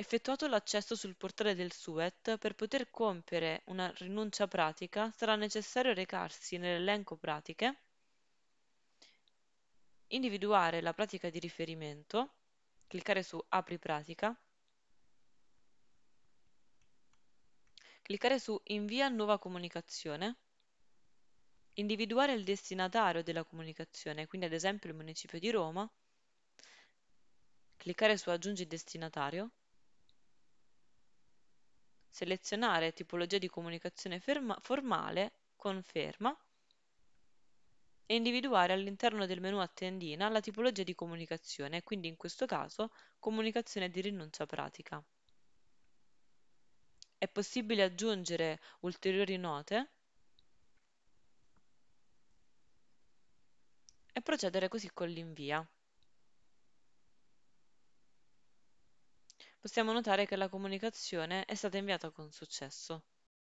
Effettuato l'accesso sul portale del Suet, per poter compiere una rinuncia pratica sarà necessario recarsi nell'elenco pratiche, individuare la pratica di riferimento, cliccare su Apri pratica, cliccare su Invia nuova comunicazione, individuare il destinatario della comunicazione, quindi ad esempio il municipio di Roma, cliccare su Aggiungi destinatario, selezionare tipologia di comunicazione ferma- formale con ferma e individuare all'interno del menu a tendina la tipologia di comunicazione, quindi in questo caso comunicazione di rinuncia pratica. È possibile aggiungere ulteriori note e procedere così con l'invia. possiamo notare che la comunicazione è stata inviata con successo.